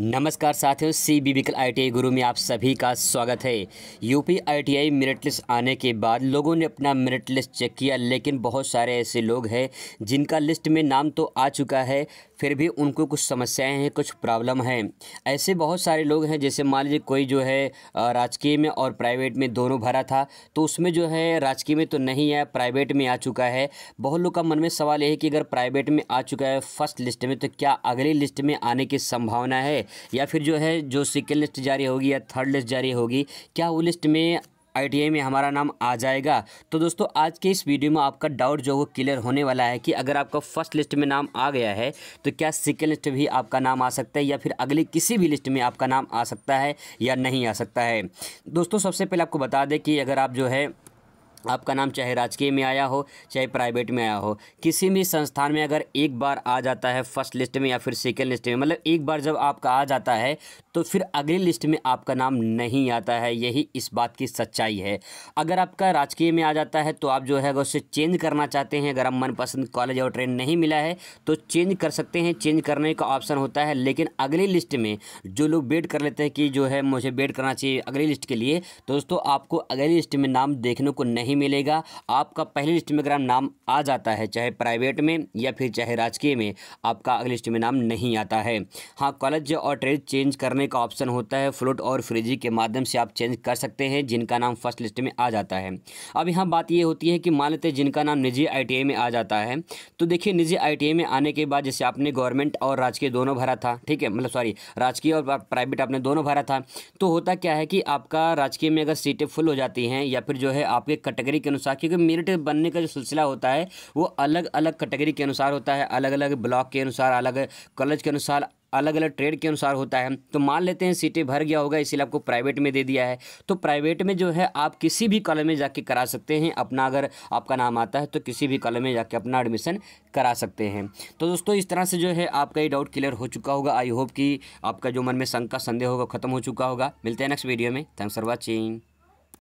नमस्कार साथियों C B बिकल आई गुरु में आप सभी का स्वागत है यूपी आईटीआई मेरिट लिस्ट आने के बाद लोगों ने अपना मेरिट लिस्ट चेक किया लेकिन बहुत सारे ऐसे लोग हैं जिनका लिस्ट में नाम तो आ चुका है फिर भी उनको कुछ समस्याएं हैं कुछ प्रॉब्लम हैं ऐसे बहुत सारे लोग हैं जैसे मान लीजिए कोई जो है राजकीय में और प्राइवेट में दोनों भरा था तो उसमें जो है राजकीय में तो नहीं आया प्राइवेट में आ चुका है बहुत लोग का मन में सवाल यह है कि अगर प्राइवेट में आ चुका है फर्स्ट लिस्ट में तो क्या अगली लिस्ट में आने की संभावना है या फिर जो है जो सेकेंड लिस्ट जारी होगी या थर्ड लिस्ट जारी होगी क्या वो लिस्ट में आई में हमारा नाम आ जाएगा तो दोस्तों आज के इस वीडियो में आपका डाउट जो वो क्लियर होने वाला है कि अगर आपका फर्स्ट लिस्ट में नाम आ गया है तो क्या सेकेंड लिस्ट भी आपका नाम आ सकता है या फिर अगली किसी भी लिस्ट में आपका नाम आ सकता है या नहीं आ सकता है दोस्तों सबसे पहले आपको बता दें कि अगर आप जो है आपका नाम चाहे राजकीय में आया हो चाहे प्राइवेट में आया हो किसी भी संस्थान में अगर एक बार आ जाता है फर्स्ट लिस्ट में या फिर सेकेंड लिस्ट में मतलब एक बार जब आपका आ जाता है तो फिर अगली लिस्ट में आपका नाम नहीं आता है यही इस बात की सच्चाई है अगर आपका राजकीय में आ जाता है तो आप जो है अगर उसे चेंज करना चाहते हैं अगर आप मनपसंद कॉलेज और ट्रेन नहीं मिला है तो चेंज कर सकते हैं चेंज करने का ऑप्शन होता है लेकिन अगली लिस्ट में जो लोग वेट कर लेते हैं कि जो है मुझे वेट करना चाहिए अगली लिस्ट के लिए दोस्तों आपको अगली लिस्ट में नाम देखने को नहीं नहीं मिलेगा आपका पहली लिस्ट में अगर नाम आ जाता है चाहे प्राइवेट में या फिर चाहे राजकीय में आपका अगली लिस्ट में नाम नहीं आता है हाँ कॉलेज और ट्रेड चेंज करने का ऑप्शन होता है फ्लोट और फ्रिजी के माध्यम से आप चेंज कर सकते हैं जिनका नाम फर्स्ट लिस्ट में आ जाता है अब यहाँ बात ये होती है कि मान लेते जिनका नाम निजी आई में आ जाता है तो देखिए निजी आई में आने के बाद जैसे आपने गवर्नमेंट और राजकीय दोनों भरा था ठीक है मतलब सॉरी राजकीय और प्राइवेट आपने दोनों भरा था तो होता क्या है कि आपका राजकीय में अगर सीटें फुल हो जाती हैं या फिर जो है आपके कट कैटेगरी के अनुसार क्योंकि मेरिट बनने का जो सिलसिला होता है वो अलग अलग कैटेगरी के अनुसार होता है अलग अलग ब्लॉक के अनुसार अलग कॉलेज के अनुसार अलग अलग ट्रेड के अनुसार होता है तो मान लेते हैं सीटें भर गया होगा इसीलिए आपको प्राइवेट में दे दिया है तो प्राइवेट में जो है आप किसी भी कॉलेज में जाके करा सकते हैं अपना अगर आपका नाम आता है तो किसी भी कॉलेज में जाके अपना एडमिशन करा सकते हैं तो दोस्तों इस तरह से जो है आपका ये डाउट क्लियर हो चुका होगा आई होप कि आपका जो मन में शंका संदेह होगा खत्म हो चुका होगा मिलते हैं नेक्स्ट वीडियो में थैंक्स फॉर वॉचिंग